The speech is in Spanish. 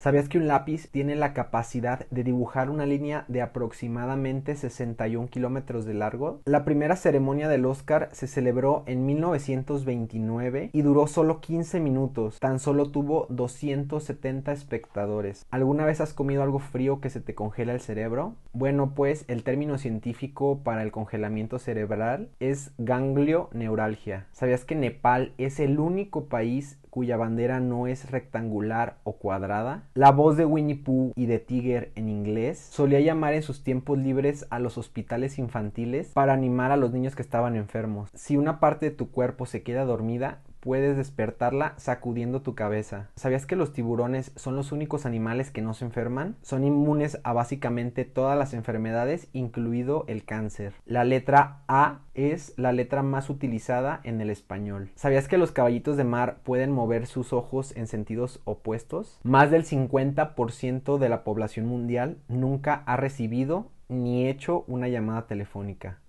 ¿Sabías que un lápiz tiene la capacidad de dibujar una línea de aproximadamente 61 kilómetros de largo? La primera ceremonia del Oscar se celebró en 1929 y duró solo 15 minutos. Tan solo tuvo 270 espectadores. ¿Alguna vez has comido algo frío que se te congela el cerebro? Bueno, pues el término científico para el congelamiento cerebral es ganglioneuralgia. ¿Sabías que Nepal es el único país cuya bandera no es rectangular o cuadrada? La voz de Winnie Pooh y de Tiger en inglés solía llamar en sus tiempos libres a los hospitales infantiles para animar a los niños que estaban enfermos. Si una parte de tu cuerpo se queda dormida, puedes despertarla sacudiendo tu cabeza. ¿Sabías que los tiburones son los únicos animales que no se enferman? Son inmunes a básicamente todas las enfermedades, incluido el cáncer. La letra A es la letra más utilizada en el español. ¿Sabías que los caballitos de mar pueden mover sus ojos en sentidos opuestos? Más del 50% de la población mundial nunca ha recibido ni hecho una llamada telefónica.